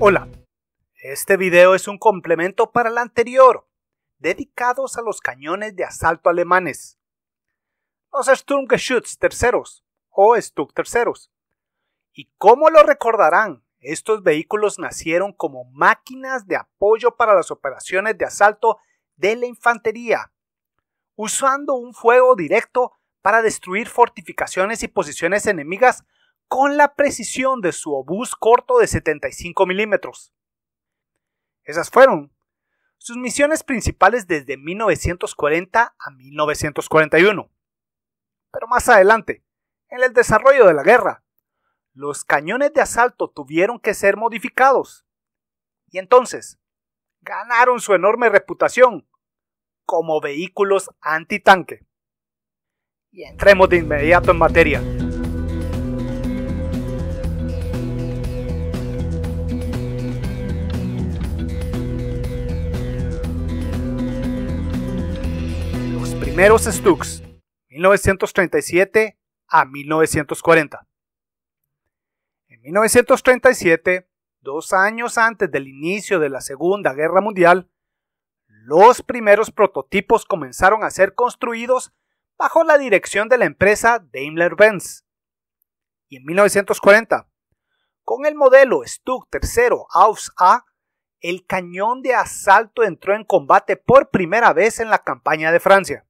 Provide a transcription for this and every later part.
Hola, este video es un complemento para el anterior, dedicados a los cañones de asalto alemanes, los Sturmgeschütz terceros o Stuck terceros. Y como lo recordarán, estos vehículos nacieron como máquinas de apoyo para las operaciones de asalto de la infantería, usando un fuego directo para destruir fortificaciones y posiciones enemigas con la precisión de su obús corto de 75 milímetros. Esas fueron sus misiones principales desde 1940 a 1941. Pero más adelante, en el desarrollo de la guerra, los cañones de asalto tuvieron que ser modificados. Y entonces, ganaron su enorme reputación como vehículos antitanque. Y entremos de inmediato en materia. Los primeros Stugs, 1937 a 1940. En 1937, dos años antes del inicio de la Segunda Guerra Mundial, los primeros prototipos comenzaron a ser construidos bajo la dirección de la empresa Daimler-Benz. Y en 1940, con el modelo StuG III Aus A, el cañón de asalto entró en combate por primera vez en la campaña de Francia.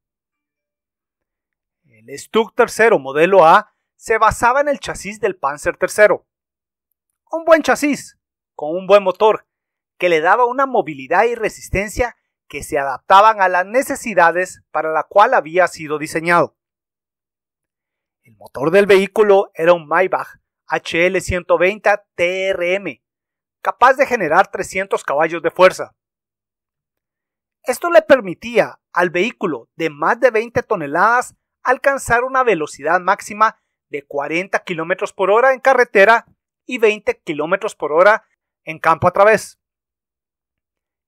El StuG III modelo A se basaba en el chasis del Panzer III. Un buen chasis, con un buen motor, que le daba una movilidad y resistencia que se adaptaban a las necesidades para la cual había sido diseñado. El motor del vehículo era un Maybach HL120 TRM, capaz de generar 300 caballos de fuerza. Esto le permitía al vehículo de más de 20 toneladas alcanzar una velocidad máxima de 40 km por hora en carretera y 20 km por hora en campo a través.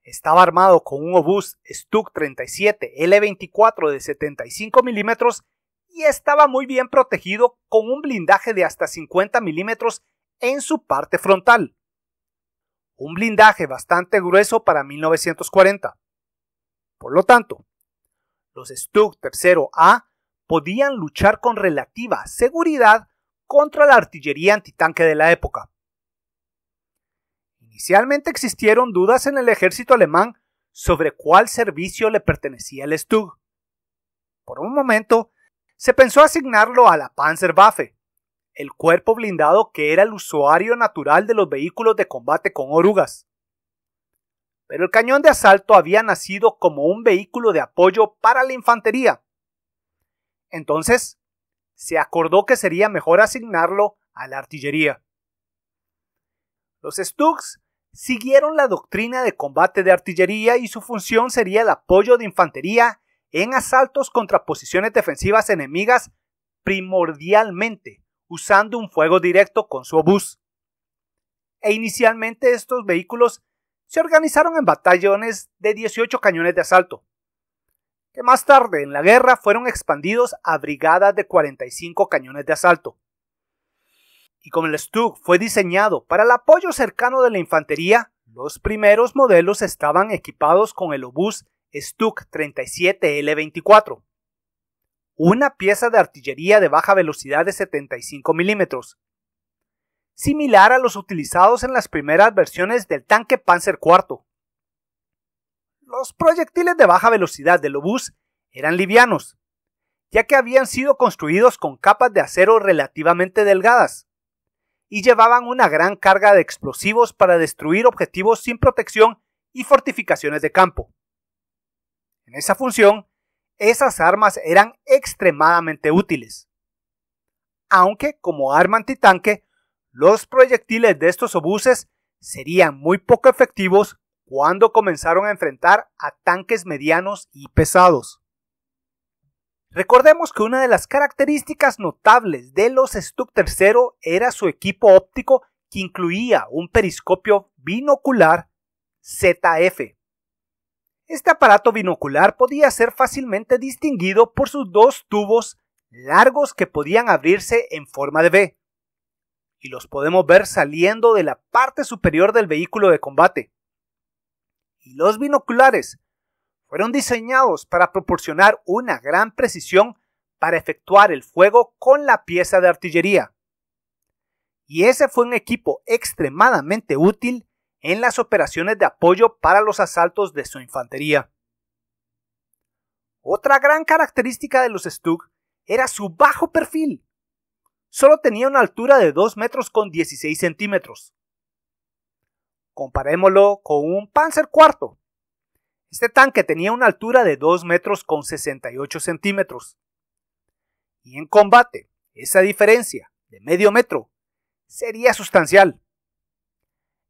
Estaba armado con un obús Stug 37 L24 de 75 milímetros y estaba muy bien protegido con un blindaje de hasta 50 milímetros en su parte frontal. Un blindaje bastante grueso para 1940. Por lo tanto, los Stuk III A podían luchar con relativa seguridad contra la artillería antitanque de la época. Inicialmente existieron dudas en el ejército alemán sobre cuál servicio le pertenecía el Stug. Por un momento, se pensó asignarlo a la Panzerwaffe, el cuerpo blindado que era el usuario natural de los vehículos de combate con orugas. Pero el cañón de asalto había nacido como un vehículo de apoyo para la infantería. Entonces, se acordó que sería mejor asignarlo a la artillería. Los Stugs siguieron la doctrina de combate de artillería y su función sería el apoyo de infantería en asaltos contra posiciones defensivas enemigas primordialmente, usando un fuego directo con su obús. E inicialmente estos vehículos se organizaron en batallones de 18 cañones de asalto, que más tarde en la guerra fueron expandidos a brigadas de 45 cañones de asalto y como el Stug fue diseñado para el apoyo cercano de la infantería, los primeros modelos estaban equipados con el obús StuG 37L24, una pieza de artillería de baja velocidad de 75 milímetros, similar a los utilizados en las primeras versiones del tanque Panzer IV. Los proyectiles de baja velocidad del obús eran livianos, ya que habían sido construidos con capas de acero relativamente delgadas, y llevaban una gran carga de explosivos para destruir objetivos sin protección y fortificaciones de campo. En esa función, esas armas eran extremadamente útiles. Aunque como arma antitanque, los proyectiles de estos obuses serían muy poco efectivos cuando comenzaron a enfrentar a tanques medianos y pesados. Recordemos que una de las características notables de los Stuck III era su equipo óptico que incluía un periscopio binocular ZF. Este aparato binocular podía ser fácilmente distinguido por sus dos tubos largos que podían abrirse en forma de V, y los podemos ver saliendo de la parte superior del vehículo de combate. Y los binoculares fueron diseñados para proporcionar una gran precisión para efectuar el fuego con la pieza de artillería. Y ese fue un equipo extremadamente útil en las operaciones de apoyo para los asaltos de su infantería. Otra gran característica de los Stug era su bajo perfil. Solo tenía una altura de 2 metros con 16 centímetros. Comparémoslo con un Panzer IV, este tanque tenía una altura de 2 metros con 68 centímetros. Y en combate, esa diferencia de medio metro sería sustancial,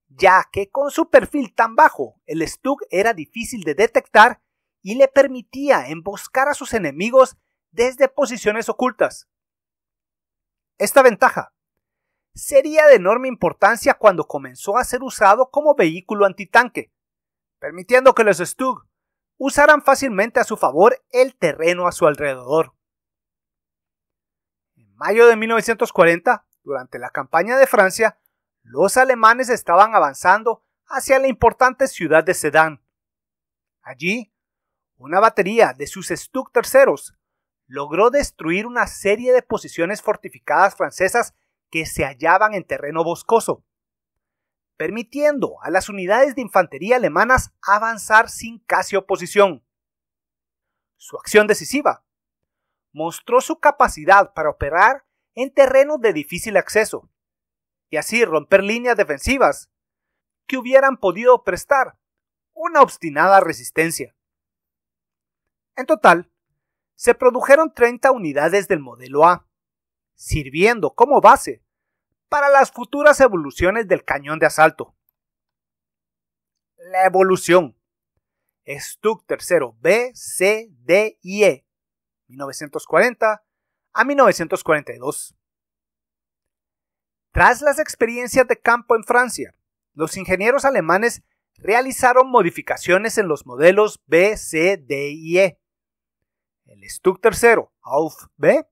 ya que con su perfil tan bajo, el Stug era difícil de detectar y le permitía emboscar a sus enemigos desde posiciones ocultas. Esta ventaja sería de enorme importancia cuando comenzó a ser usado como vehículo antitanque permitiendo que los Stug usaran fácilmente a su favor el terreno a su alrededor. En mayo de 1940, durante la campaña de Francia, los alemanes estaban avanzando hacia la importante ciudad de Sedan. Allí, una batería de sus StuG terceros logró destruir una serie de posiciones fortificadas francesas que se hallaban en terreno boscoso permitiendo a las unidades de infantería alemanas avanzar sin casi oposición. Su acción decisiva mostró su capacidad para operar en terrenos de difícil acceso y así romper líneas defensivas que hubieran podido prestar una obstinada resistencia. En total, se produjeron 30 unidades del modelo A, sirviendo como base para las futuras evoluciones del cañón de asalto. La evolución. Stuck III B, C, D y E, 1940 a 1942. Tras las experiencias de campo en Francia, los ingenieros alemanes realizaron modificaciones en los modelos B, C, D y E. El Stuck III AUF B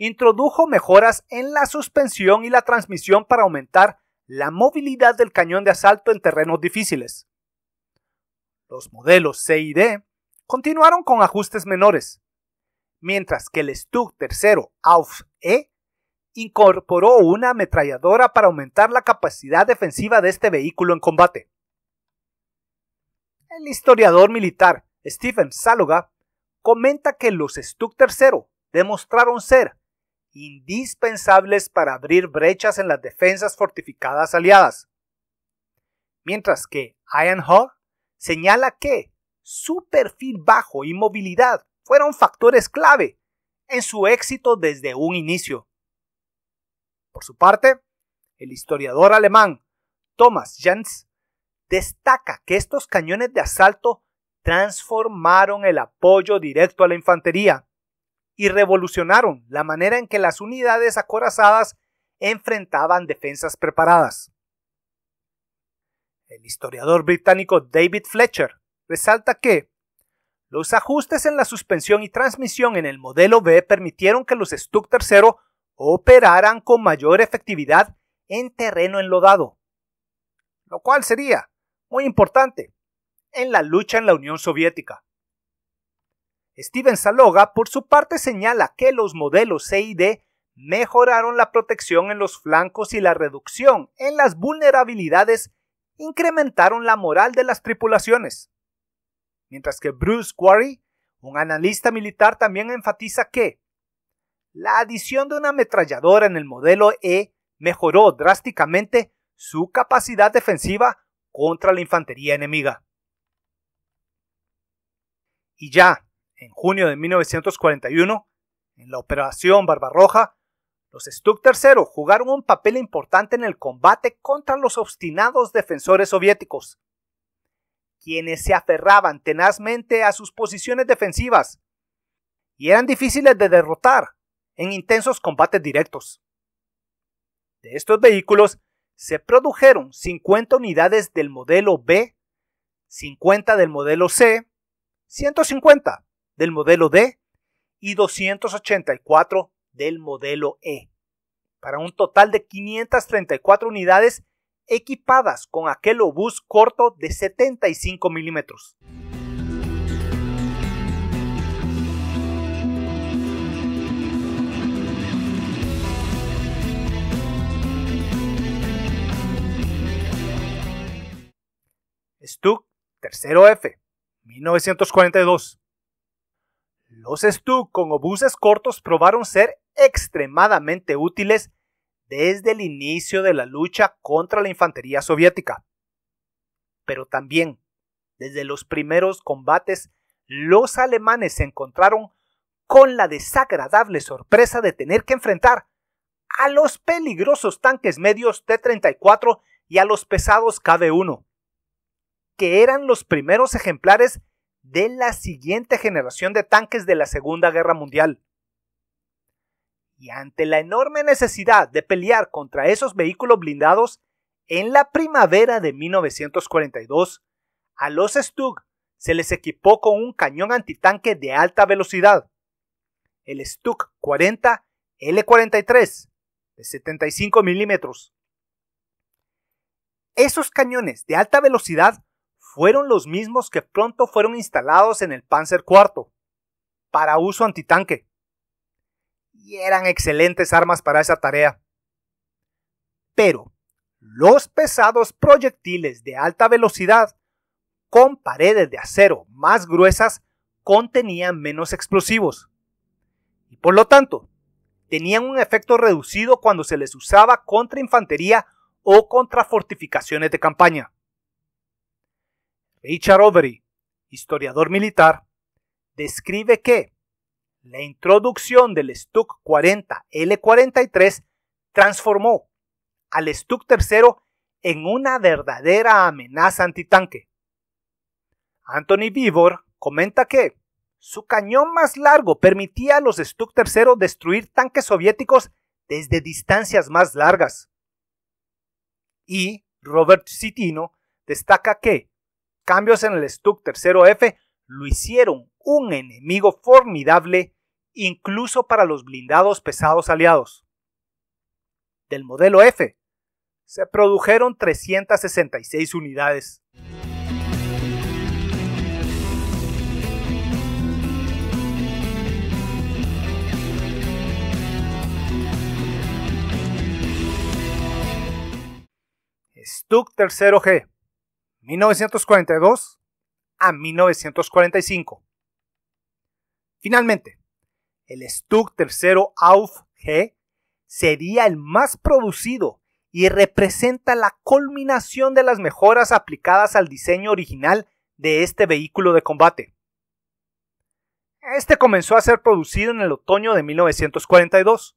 introdujo mejoras en la suspensión y la transmisión para aumentar la movilidad del cañón de asalto en terrenos difíciles. Los modelos C y D continuaron con ajustes menores, mientras que el Stug III Auf E incorporó una ametralladora para aumentar la capacidad defensiva de este vehículo en combate. El historiador militar Stephen Saloga comenta que los Stug III demostraron ser indispensables para abrir brechas en las defensas fortificadas aliadas. Mientras que Ian señala que su perfil bajo y movilidad fueron factores clave en su éxito desde un inicio. Por su parte, el historiador alemán Thomas Jens destaca que estos cañones de asalto transformaron el apoyo directo a la infantería y revolucionaron la manera en que las unidades acorazadas enfrentaban defensas preparadas. El historiador británico David Fletcher resalta que los ajustes en la suspensión y transmisión en el modelo B permitieron que los Stuck III operaran con mayor efectividad en terreno enlodado, lo cual sería muy importante en la lucha en la Unión Soviética. Steven Saloga, por su parte, señala que los modelos C y D mejoraron la protección en los flancos y la reducción en las vulnerabilidades incrementaron la moral de las tripulaciones. Mientras que Bruce Quarry, un analista militar, también enfatiza que la adición de una ametralladora en el modelo E mejoró drásticamente su capacidad defensiva contra la infantería enemiga. Y ya, en junio de 1941, en la Operación Barbarroja, los Stuck III jugaron un papel importante en el combate contra los obstinados defensores soviéticos, quienes se aferraban tenazmente a sus posiciones defensivas y eran difíciles de derrotar en intensos combates directos. De estos vehículos se produjeron 50 unidades del modelo B, 50 del modelo C, 150 del modelo D y 284 del modelo E, para un total de 534 unidades equipadas con aquel obús corto de 75 milímetros. Stuck, tercero F, 1942. Los STU con obuses cortos probaron ser extremadamente útiles desde el inicio de la lucha contra la infantería soviética. Pero también, desde los primeros combates, los alemanes se encontraron con la desagradable sorpresa de tener que enfrentar a los peligrosos tanques medios T-34 y a los pesados KV-1, que eran los primeros ejemplares de la siguiente generación de tanques de la Segunda Guerra Mundial. Y ante la enorme necesidad de pelear contra esos vehículos blindados, en la primavera de 1942, a los Stug se les equipó con un cañón antitanque de alta velocidad, el Stug 40 L43 de 75 milímetros. Esos cañones de alta velocidad fueron los mismos que pronto fueron instalados en el Panzer IV, para uso antitanque. Y eran excelentes armas para esa tarea. Pero los pesados proyectiles de alta velocidad con paredes de acero más gruesas contenían menos explosivos. Y por lo tanto, tenían un efecto reducido cuando se les usaba contra infantería o contra fortificaciones de campaña. Richard Overy, historiador militar, describe que la introducción del Stuck 40 L43 transformó al Stuck III en una verdadera amenaza antitanque. Anthony Bivor comenta que su cañón más largo permitía a los Stuck III destruir tanques soviéticos desde distancias más largas. Y Robert Citino destaca que cambios en el Stuck tercero F lo hicieron un enemigo formidable incluso para los blindados pesados aliados. Del modelo F se produjeron 366 unidades. Stuck tercero G 1942 a 1945. Finalmente, el Stuck III Auf G sería el más producido y representa la culminación de las mejoras aplicadas al diseño original de este vehículo de combate. Este comenzó a ser producido en el otoño de 1942,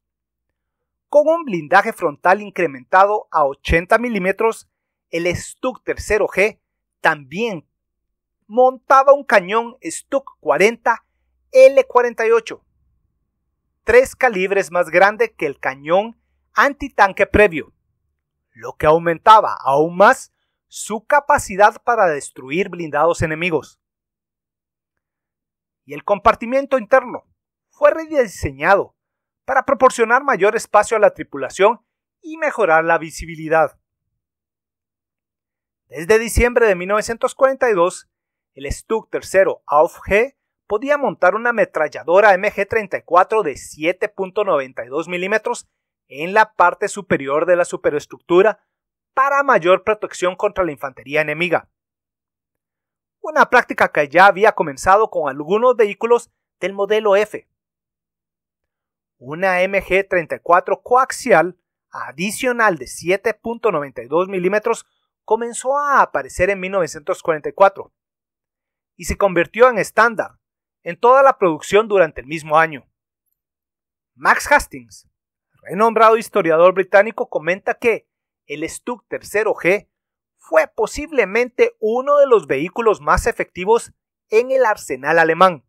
con un blindaje frontal incrementado a 80 milímetros el Stuck III G también montaba un cañón Stuck 40 L48, tres calibres más grande que el cañón antitanque previo, lo que aumentaba aún más su capacidad para destruir blindados enemigos. Y el compartimiento interno fue rediseñado para proporcionar mayor espacio a la tripulación y mejorar la visibilidad. Desde diciembre de 1942, el Stuck III Auf G podía montar una ametralladora MG-34 de 7.92 mm en la parte superior de la superestructura para mayor protección contra la infantería enemiga. Una práctica que ya había comenzado con algunos vehículos del modelo F. Una MG-34 coaxial adicional de 7.92 mm comenzó a aparecer en 1944 y se convirtió en estándar en toda la producción durante el mismo año. Max Hastings, renombrado historiador británico, comenta que el StuG III g fue posiblemente uno de los vehículos más efectivos en el arsenal alemán.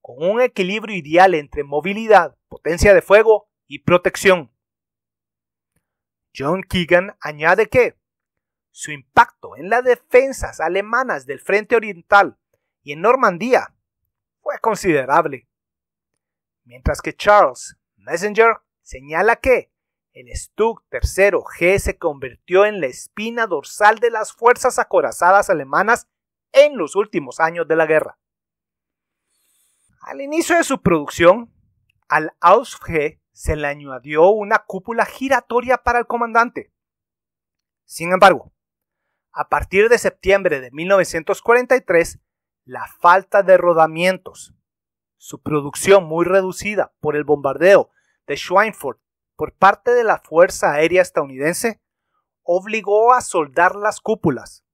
Con un equilibrio ideal entre movilidad, potencia de fuego y protección. John Keegan añade que su impacto en las defensas alemanas del Frente Oriental y en Normandía fue considerable. Mientras que Charles Messenger señala que el StuG III G se convirtió en la espina dorsal de las fuerzas acorazadas alemanas en los últimos años de la guerra. Al inicio de su producción, al Ausf se le añadió una cúpula giratoria para el comandante. Sin embargo, a partir de septiembre de 1943, la falta de rodamientos, su producción muy reducida por el bombardeo de Schweinfurt por parte de la Fuerza Aérea Estadounidense, obligó a soldar las cúpulas.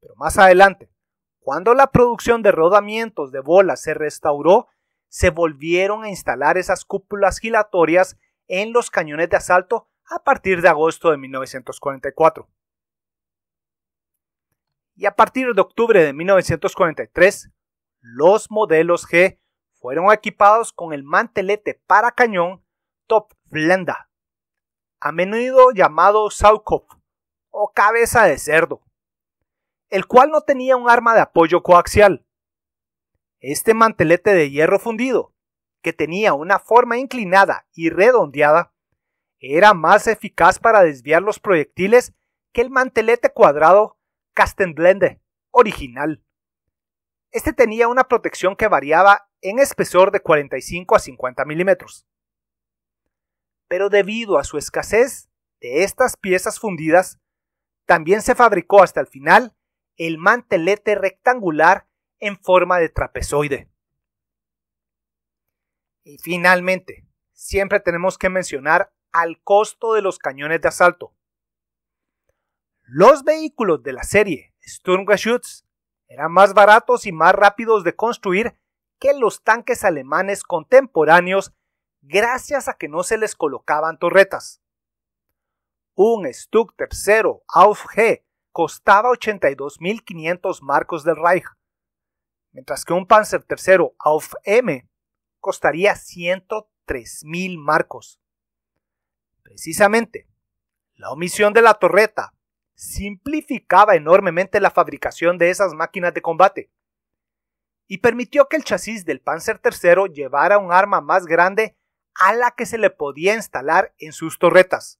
Pero más adelante, cuando la producción de rodamientos de bolas se restauró, se volvieron a instalar esas cúpulas giratorias en los cañones de asalto a partir de agosto de 1944 y a partir de octubre de 1943, los modelos G fueron equipados con el mantelete para cañón Top Flenda, a menudo llamado Saukopf o cabeza de cerdo, el cual no tenía un arma de apoyo coaxial. Este mantelete de hierro fundido, que tenía una forma inclinada y redondeada, era más eficaz para desviar los proyectiles que el mantelete cuadrado Castenblende original. Este tenía una protección que variaba en espesor de 45 a 50 milímetros. Pero debido a su escasez de estas piezas fundidas, también se fabricó hasta el final el mantelete rectangular en forma de trapezoide. Y finalmente, siempre tenemos que mencionar al costo de los cañones de asalto. Los vehículos de la serie Sturmgeschütz eran más baratos y más rápidos de construir que los tanques alemanes contemporáneos gracias a que no se les colocaban torretas. Un StuG III Auf G costaba 82.500 marcos del Reich, mientras que un Panzer III Auf M costaría 103.000 marcos. Precisamente, la omisión de la torreta simplificaba enormemente la fabricación de esas máquinas de combate y permitió que el chasis del Panzer III llevara un arma más grande a la que se le podía instalar en sus torretas.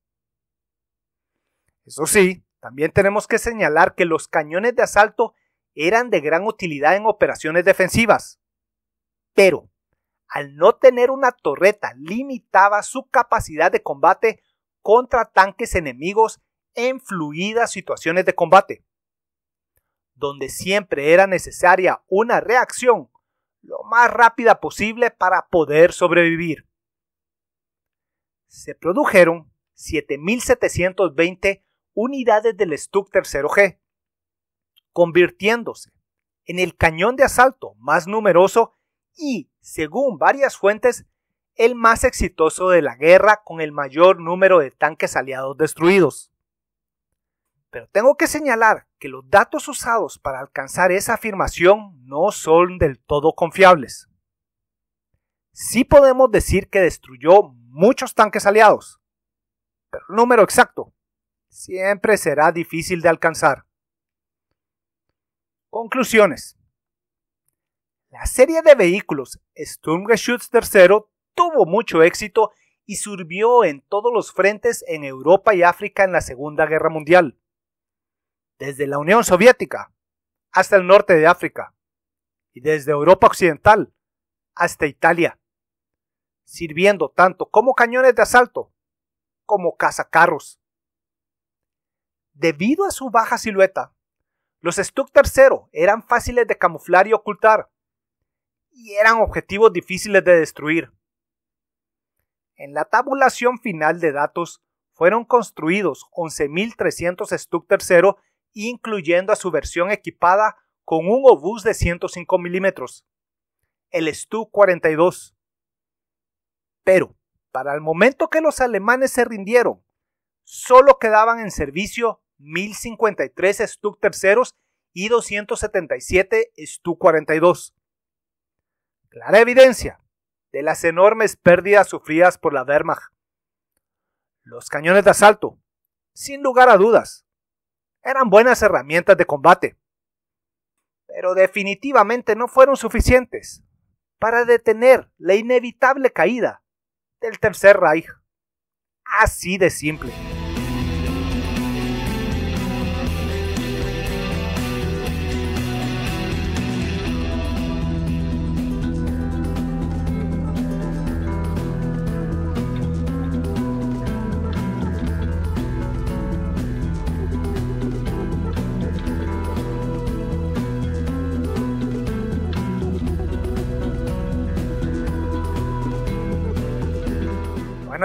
Eso sí, también tenemos que señalar que los cañones de asalto eran de gran utilidad en operaciones defensivas. Pero, al no tener una torreta, limitaba su capacidad de combate contra tanques enemigos en fluidas situaciones de combate, donde siempre era necesaria una reacción lo más rápida posible para poder sobrevivir. Se produjeron 7.720 unidades del Stuck III g convirtiéndose en el cañón de asalto más numeroso y, según varias fuentes, el más exitoso de la guerra con el mayor número de tanques aliados destruidos. Pero tengo que señalar que los datos usados para alcanzar esa afirmación no son del todo confiables. Sí podemos decir que destruyó muchos tanques aliados, pero el número exacto siempre será difícil de alcanzar. Conclusiones. La serie de vehículos Sturmgeschütz III tuvo mucho éxito y sirvió en todos los frentes en Europa y África en la Segunda Guerra Mundial desde la Unión Soviética hasta el norte de África y desde Europa Occidental hasta Italia, sirviendo tanto como cañones de asalto como cazacarros. Debido a su baja silueta, los Stuck III eran fáciles de camuflar y ocultar, y eran objetivos difíciles de destruir. En la tabulación final de datos fueron construidos 11.300 Stuck III incluyendo a su versión equipada con un obús de 105 milímetros, el Stu-42. Pero, para el momento que los alemanes se rindieron, solo quedaban en servicio 1053 Stu terceros y 277 Stu-42. Clara evidencia de las enormes pérdidas sufridas por la Wehrmacht. Los cañones de asalto, sin lugar a dudas, eran buenas herramientas de combate, pero definitivamente no fueron suficientes para detener la inevitable caída del Tercer Reich. Así de simple.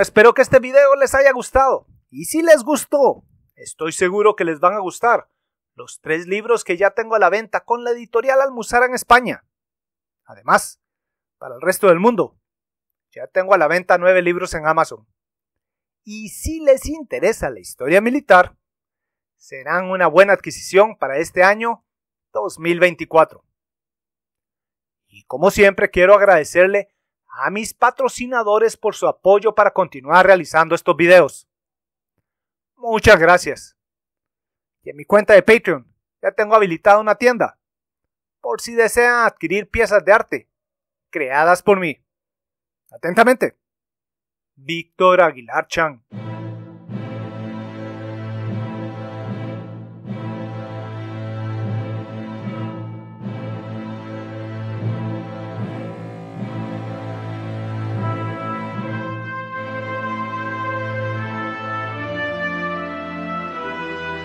espero que este video les haya gustado. Y si les gustó, estoy seguro que les van a gustar los tres libros que ya tengo a la venta con la editorial Almuzara en España. Además, para el resto del mundo, ya tengo a la venta nueve libros en Amazon. Y si les interesa la historia militar, serán una buena adquisición para este año 2024. Y como siempre quiero agradecerle a mis patrocinadores por su apoyo para continuar realizando estos videos. Muchas gracias. Y en mi cuenta de Patreon ya tengo habilitada una tienda por si desean adquirir piezas de arte creadas por mí. Atentamente. Víctor Aguilar Chan.